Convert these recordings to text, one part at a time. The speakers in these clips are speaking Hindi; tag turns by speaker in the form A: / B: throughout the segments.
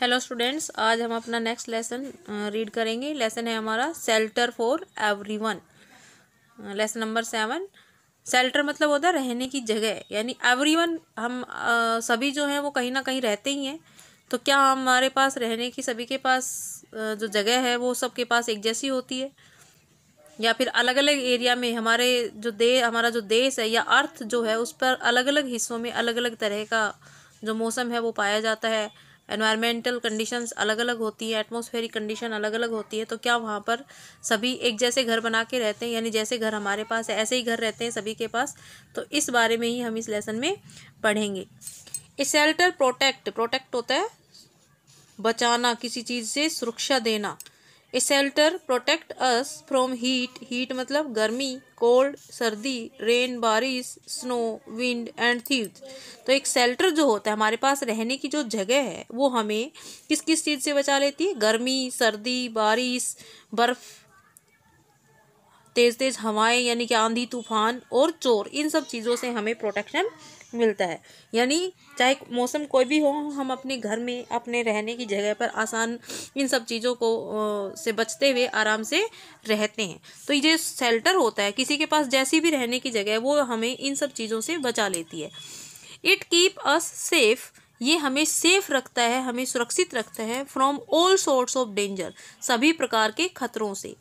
A: हेलो स्टूडेंट्स आज हम अपना नेक्स्ट लेसन रीड करेंगे लेसन है हमारा shelter for everyone lesson number seven shelter मतलब होता है रहने की जगह यानी एवरीवन हम आ, सभी जो हैं वो कहीं ना कहीं रहते ही हैं तो क्या हमारे पास रहने की सभी के पास जो जगह है वो सबके पास एक जैसी होती है या फिर अलग अलग एरिया में हमारे जो दे हमारा जो देश है या अर्थ जो है उस पर अलग अलग हिस्सों में अलग अलग तरह का जो मौसम है वो पाया जाता है एनवायरमेंटल कंडीशंस अलग अलग होती है एटमोसफेयरिक कंडीशन अलग अलग होती है तो क्या वहाँ पर सभी एक जैसे घर बना के रहते हैं यानी जैसे घर हमारे पास है ऐसे ही घर रहते हैं सभी के पास तो इस बारे में ही हम इस लेसन में पढ़ेंगे इस शेल्टर प्रोटेक्ट प्रोटेक्ट होता है बचाना किसी चीज़ से सुरक्षा देना a shelter protect us from heat heat मतलब गर्मी कोल्ड सर्दी रेन बारिश स्नो विंड एंड थीव्स तो एक शेल्टर जो होता है हमारे पास रहने की जो जगह है वो हमें किस किस चीज़ से बचा लेती है गर्मी सर्दी बारिश बर्फ़ तेज़ तेज़ हवाएं यानी कि आंधी तूफान और चोर इन सब चीज़ों से हमें प्रोटेक्शन मिलता है यानी चाहे मौसम कोई भी हो हम अपने घर में अपने रहने की जगह पर आसान इन सब चीज़ों को से बचते हुए आराम से रहते हैं तो ये शेल्टर होता है किसी के पास जैसी भी रहने की जगह वो हमें इन सब चीज़ों से बचा लेती है इट कीप अस सेफ़ ये हमें सेफ रखता है हमें सुरक्षित रखता है from all sorts of danger सभी प्रकार के खतरों से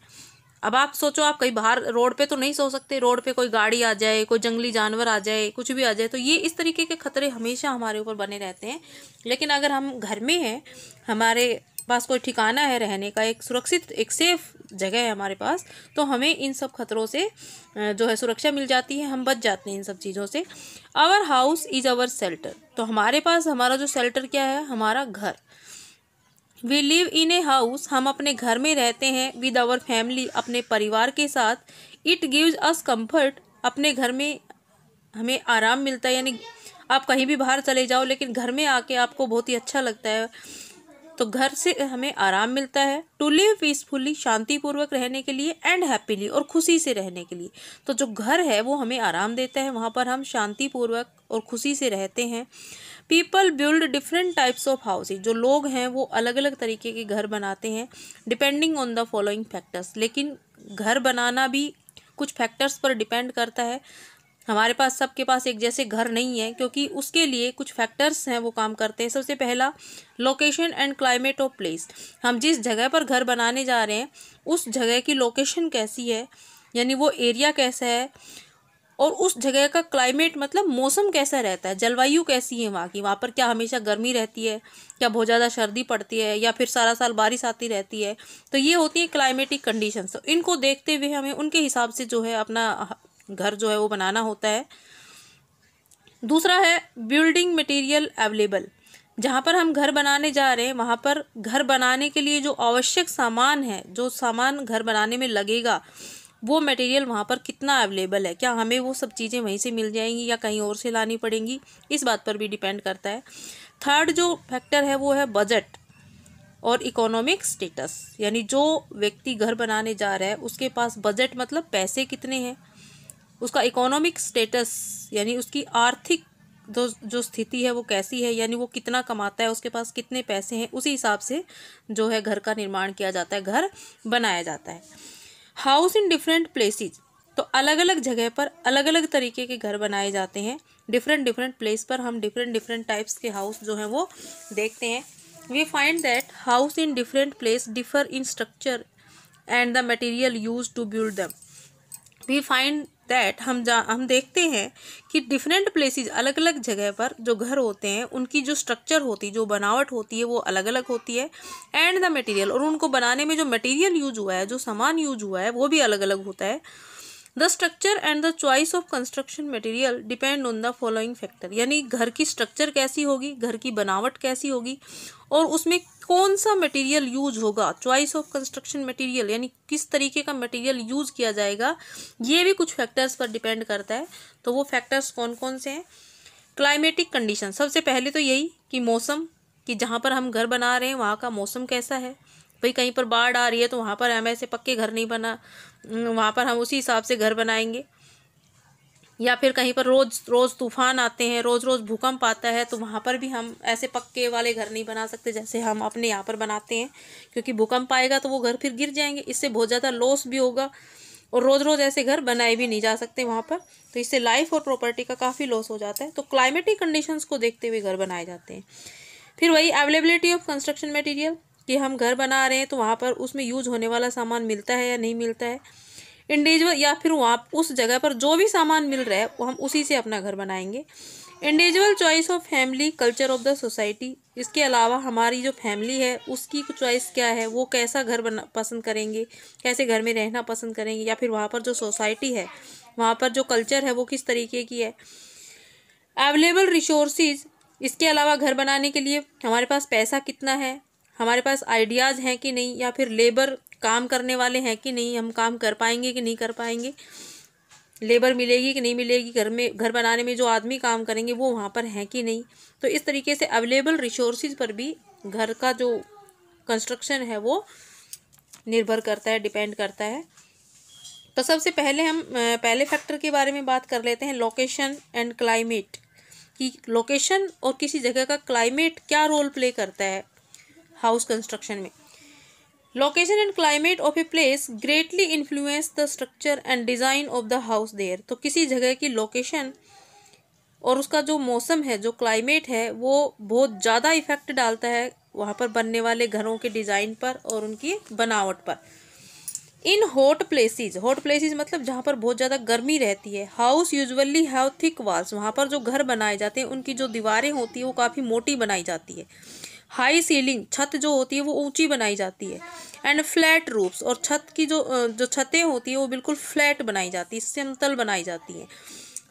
A: अब आप सोचो आप कहीं बाहर रोड पे तो नहीं सो सकते रोड पे कोई गाड़ी आ जाए कोई जंगली जानवर आ जाए कुछ भी आ जाए तो ये इस तरीके के खतरे हमेशा हमारे ऊपर बने रहते हैं लेकिन अगर हम घर में हैं हमारे पास कोई ठिकाना है रहने का एक सुरक्षित एक सेफ़ जगह है हमारे पास तो हमें इन सब खतरों से जो है सुरक्षा मिल जाती है हम बच जाते हैं इन सब चीज़ों से our house is our shelter तो हमारे पास हमारा जो सेल्टर क्या है हमारा घर we live in a house हम अपने घर में रहते हैं विद आवर फैमिली अपने परिवार के साथ इट गिव्स अस कंफर्ट अपने घर में हमें आराम मिलता है यानी आप कहीं भी बाहर चले जाओ लेकिन घर में आके आपको बहुत ही अच्छा लगता है तो घर से हमें आराम मिलता है टू लिव पीसफुली शांतिपूर्वक रहने के लिए एंड हैप्पीली और खुशी से रहने के लिए तो जो घर है वो हमें आराम देता है वहाँ पर हम शांतिपूर्वक और खुशी से रहते हैं people build different types of houses जो लोग हैं वो अलग अलग तरीके के घर बनाते हैं depending on the following factors लेकिन घर बनाना भी कुछ फैक्टर्स पर डिपेंड करता है हमारे पास सबके पास एक जैसे घर नहीं है क्योंकि उसके लिए कुछ फैक्टर्स हैं वो काम करते हैं सबसे पहला location and climate of place हम जिस जगह पर घर बनाने जा रहे हैं उस जगह की लोकेशन कैसी है यानी वो एरिया कैसा है और उस जगह का क्लाइमेट मतलब मौसम कैसा रहता है जलवायु कैसी है वहाँ की वहाँ पर क्या हमेशा गर्मी रहती है क्या बहुत ज़्यादा सर्दी पड़ती है या फिर सारा साल बारिश आती रहती है तो ये होती है क्लाइमेटिक कंडीशंस तो इनको देखते हुए हमें उनके हिसाब से जो है अपना घर जो है वो बनाना होता है दूसरा है बिल्डिंग मटेरियल अवेलेबल जहाँ पर हम घर बनाने जा रहे हैं वहाँ पर घर बनाने के लिए जो आवश्यक सामान है जो सामान घर बनाने में लगेगा वो मटेरियल वहाँ पर कितना अवेलेबल है क्या हमें वो सब चीज़ें वहीं से मिल जाएंगी या कहीं और से लानी पड़ेंगी इस बात पर भी डिपेंड करता है थर्ड जो फैक्टर है वो है बजट और इकोनॉमिक स्टेटस यानी जो व्यक्ति घर बनाने जा रहा है उसके पास बजट मतलब पैसे कितने हैं उसका इकोनॉमिक स्टेटस यानी उसकी आर्थिक जो जो स्थिति है वो कैसी है यानी वो कितना कमाता है उसके पास कितने पैसे हैं उसी हिसाब से जो है घर का निर्माण किया जाता है घर बनाया जाता है हाउस इन डिफरेंट प्लेसेज तो अलग अलग जगह पर अलग अलग तरीके के घर बनाए जाते हैं डिफरेंट डिफरेंट प्लेस पर हम डिफरेंट डिफरेंट टाइप्स के हाउस जो हैं वो देखते हैं we find that house in different place differ in structure and the material use to build them we find that हम जा हम देखते हैं कि डिफरेंट प्लेसेस अलग अलग जगह पर जो घर होते हैं उनकी जो स्ट्रक्चर होती है जो बनावट होती है वो अलग अलग होती है एंड द मटेरियल और उनको बनाने में जो मटेरियल यूज हुआ है जो सामान यूज हुआ है वो भी अलग अलग होता है the structure and the choice of construction material depend on the following factor यानी घर की स्ट्रक्चर कैसी होगी घर की बनावट कैसी होगी और उसमें कौन सा मटेरियल यूज होगा चॉइस ऑफ कंस्ट्रक्शन मटेरियल यानी किस तरीके का मटेरियल यूज किया जाएगा ये भी कुछ फैक्टर्स पर डिपेंड करता है तो वो फैक्टर्स कौन कौन से हैं क्लाइमेटिक कंडीशन सबसे पहले तो यही कि मौसम कि जहाँ पर हम घर बना रहे हैं वहाँ का मौसम कैसा है भाई कहीं पर बाढ़ आ रही है तो वहाँ पर हम ऐसे पक्के घर नहीं बना वहाँ पर हम उसी हिसाब से घर बनाएंगे या फिर कहीं पर रोज़ रोज़ तूफान आते हैं रोज़ रोज़ भूकंप आता है तो वहाँ पर भी हम ऐसे पक्के वाले घर नहीं बना सकते जैसे हम अपने यहाँ पर बनाते हैं क्योंकि भूकंप आएगा तो वो घर फिर गिर जाएंगे इससे बहुत ज़्यादा लॉस भी होगा और रोज़ रोज़ ऐसे घर बनाए भी नहीं जा सकते वहाँ पर तो इससे लाइफ और प्रॉपर्टी का काफ़ी लॉस हो जाता है तो क्लाइमेटिक कंडीशंस को देखते हुए घर बनाए जाते हैं फिर वही अवेलेबिलिटी ऑफ कंस्ट्रक्शन मटेरियल कि हम घर बना रहे हैं तो वहाँ पर उसमें यूज होने वाला सामान मिलता है या नहीं मिलता है इंडिविजुअल या फिर वहाँ उस जगह पर जो भी सामान मिल रहा है वो हम उसी से अपना घर बनाएंगे individual choice of family culture of the society इसके अलावा हमारी जो फैमिली है उसकी चॉइस क्या है वो कैसा घर बना पसंद करेंगे कैसे घर में रहना पसंद करेंगे या फिर वहाँ पर जो सोसाइटी है वहाँ पर जो कल्चर है वो किस तरीके की है अवेलेबल रिसोर्सेज इसके अलावा घर बनाने के लिए हमारे पास पैसा कितना है हमारे पास आइडियाज़ हैं कि नहीं या फिर लेबर काम करने वाले हैं कि नहीं हम काम कर पाएंगे कि नहीं कर पाएंगे लेबर मिलेगी कि नहीं मिलेगी घर में घर बनाने में जो आदमी काम करेंगे वो वहाँ पर हैं कि नहीं तो इस तरीके से अवेलेबल रिसोर्सिस पर भी घर का जो कंस्ट्रक्शन है वो निर्भर करता है डिपेंड करता है तो सबसे पहले हम पहले फैक्टर के बारे में बात कर लेते हैं लोकेशन एंड क्लाइमेट कि लोकेशन और किसी जगह का क्लाइमेट क्या रोल प्ले करता है हाउस कंस्ट्रक्शन में location and climate of a place greatly influence the structure and design of the house there तो किसी जगह की लोकेशन और उसका जो मौसम है जो क्लाइमेट है वो बहुत ज़्यादा इफ़ेक्ट डालता है वहाँ पर बनने वाले घरों के डिज़ाइन पर और उनकी बनावट पर in hot places hot places मतलब जहाँ पर बहुत ज़्यादा गर्मी रहती है house usually have thick walls वहाँ पर जो घर बनाए जाते हैं उनकी जो दीवारें होती हैं वो काफ़ी मोटी बनाई जाती है हाई सीलिंग छत जो होती है वो ऊंची बनाई जाती है एंड फ्लैट रूप्स और छत की जो जो छतें होती है वो बिल्कुल फ्लैट बनाई जाती है सिमतल बनाई जाती हैं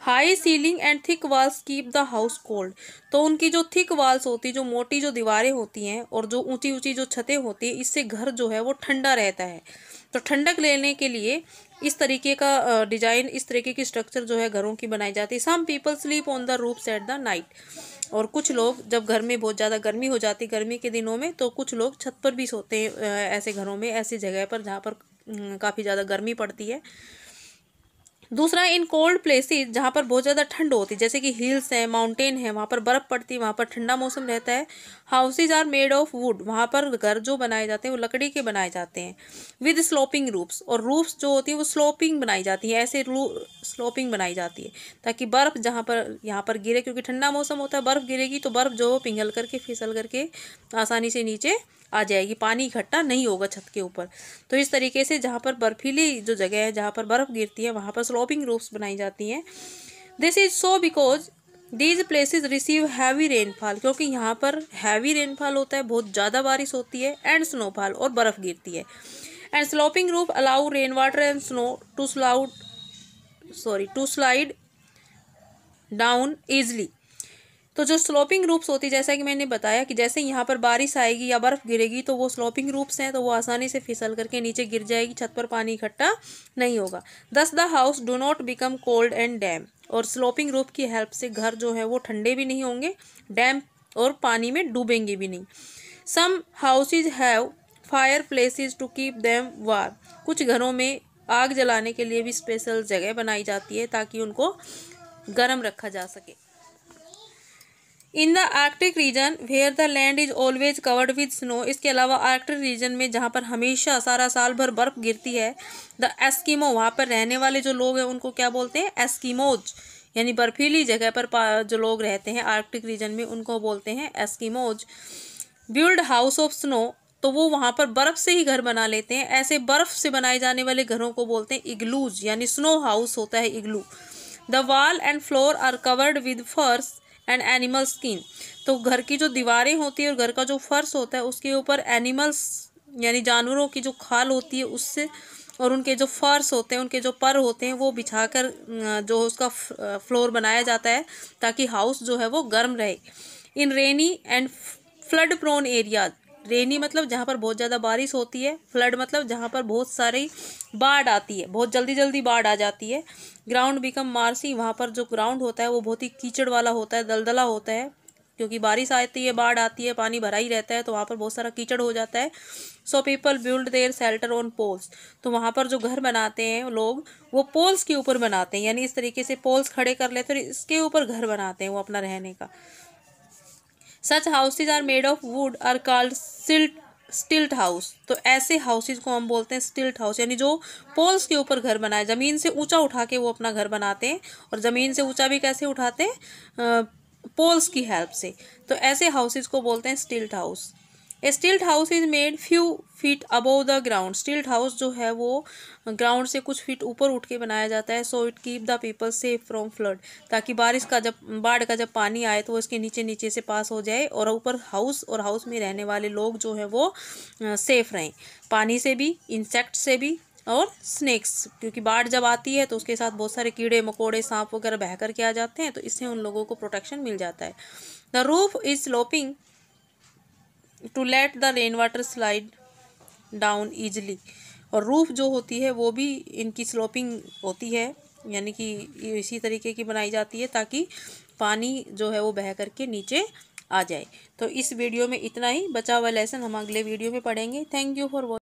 A: high ceiling and thick walls keep the house cold तो उनकी जो थिक वॉल्स होती है जो मोटी जो दीवारें होती हैं और जो ऊंची ऊंची जो छतें होती है इससे घर जो है वो ठंडा रहता है तो ठंडक लेने के लिए इस तरीके का डिजाइन इस तरीके की स्ट्रक्चर जो है घरों की बनाई जाती है some people sleep on the roofs at the night और कुछ लोग जब घर में बहुत ज़्यादा गर्मी हो जाती गर्मी के दिनों में तो कुछ लोग छत पर भी सोते हैं ऐसे घरों में ऐसी जगह पर जहाँ पर काफ़ी ज़्यादा गर्मी पड़ती है दूसरा इन कोल्ड प्लेसेस जहाँ पर बहुत ज़्यादा ठंड होती है जैसे कि हिल्स हैं माउंटेन है वहाँ पर बर्फ़ पड़ती है वहाँ पर ठंडा मौसम रहता है houses are made of wood वहाँ पर घर जो बनाए जाते हैं वो लकड़ी के बनाए जाते हैं विद स्लोपिंग रूप्स और रूप्स जो होती है वो स्लोपिंग बनाई जाती है ऐसे रू स्लोपिंग बनाई जाती है ताकि बर्फ़ जहाँ पर यहाँ पर गिरे क्योंकि ठंडा मौसम होता है बर्फ़ गिरेगी तो बर्फ़ जो पिघल करके फिसल करके आसानी से नीचे आ जाएगी पानी इकट्ठा नहीं होगा छत के ऊपर तो इस तरीके से जहाँ पर बर्फीली जो जगह है जहाँ पर बर्फ़ गिरती है वहाँ पर स्लोपिंग रूफ्स बनाई जाती हैं this is so because these places receive heavy rainfall क्योंकि यहाँ पर हैवी रेनफॉल होता है बहुत ज़्यादा बारिश होती है एंड स्नोफॉल और बर्फ़ गिरती है and sloping roof allow rain water and snow to slowed sorry to slide down easily तो जो स्लोपिंग रूप्स होती है जैसा कि मैंने बताया कि जैसे यहाँ पर बारिश आएगी या बर्फ़ गिरेगी तो वो स्लोपिंग रूप्स हैं तो वो आसानी से फिसल करके नीचे गिर जाएगी छत पर पानी इकट्ठा नहीं होगा thus the house do not become cold and damp और स्लोपिंग रूप की हेल्प से घर जो है वो ठंडे भी नहीं होंगे डैम और पानी में डूबेंगे भी नहीं some houses have fireplaces to keep them warm कुछ घरों में आग जलाने के लिए भी स्पेशल जगह बनाई जाती है ताकि उनको गर्म रखा जा सके in the Arctic region where the land is always covered with snow इसके अलावा आर्कटिक रीजन में जहाँ पर हमेशा सारा साल भर बर्फ गिरती है द एस्कीमो वहाँ पर रहने वाले जो लोग हैं उनको क्या बोलते हैं एस्कीमोज यानी बर्फीली जगह पर जो लोग रहते हैं आर्कटिक रीजन में उनको बोलते हैं Eskimos build house of snow तो वो वहाँ पर बर्फ़ से ही घर बना लेते हैं ऐसे बर्फ़ से बनाए जाने वाले घरों को बोलते हैं इग्लूज यानी स्नो हाउस होता है igloo the wall and floor are covered with furs and animal skin तो घर की जो दीवारें होती है और घर का जो फर्श होता है उसके ऊपर एनिमल्स यानी जानवरों की जो खाल होती है उससे और उनके जो फर्श होते हैं उनके जो पर होते हैं वो बिछाकर जो उसका फ्लोर बनाया जाता है ताकि हाउस जो है वो गर्म रहे in rainy and flood prone areas rainy मतलब जहाँ पर बहुत ज़्यादा बारिश होती है फ्लड मतलब जहाँ पर बहुत सारी बाढ़ आती है बहुत जल्दी जल्दी बाढ़ आ जाती है ग्राउंड बिकम मार्सी वहाँ पर जो ग्राउंड होता है वो बहुत ही कीचड़ वाला होता है दलदला होता है क्योंकि बारिश आती है बाढ़ आती है पानी भरा ही रहता है तो वहाँ पर बहुत सारा कीचड़ हो जाता है so people build their shelter on poles तो वहाँ पर जो घर बनाते हैं लोग वो पोल्स के ऊपर बनाते हैं यानी इस तरीके से पोल्स खड़े कर लेते हैं इसके ऊपर घर बनाते हैं वो अपना रहने का such houses are made of wood are called silt stilt house तो ऐसे हाउसेज को हम बोलते हैं स्टिल्ट हाउस यानी जो पोल्स के ऊपर घर बनाए ज़मीन से ऊंचा उठा के वो अपना घर बनाते हैं और ज़मीन से ऊंचा भी कैसे उठाते हैं पोल्स की हेल्प से तो ऐसे हाउसेज को बोलते हैं स्टिल्ट house a stilt house is made few feet above the ground stilt house जो है वो ग्राउंड से कुछ फीट ऊपर उठ के बनाया जाता है so it keep the people safe from flood ताकि बारिश का जब बाढ़ का जब पानी आए तो वो इसके नीचे नीचे से पास हो जाए और ऊपर हाउस और हाउस में रहने वाले लोग जो है वो सेफ रहें पानी से भी इंसेक्ट से भी और स्नैक्स क्योंकि बाढ़ जब आती है तो उसके साथ बहुत सारे कीड़े मकोड़े सांप वगैरह बह के आ जाते हैं तो इससे उन लोगों को प्रोटेक्शन मिल जाता है the roof is sloping to let the rain water slide down easily और रूफ़ जो होती है वो भी इनकी स्लोपिंग होती है यानी कि इसी तरीके की बनाई जाती है ताकि पानी जो है वो बह करके नीचे आ जाए तो इस वीडियो में इतना ही बचा हुआ लेसन हम अगले वीडियो में पढ़ेंगे थैंक यू फॉर वॉचिंग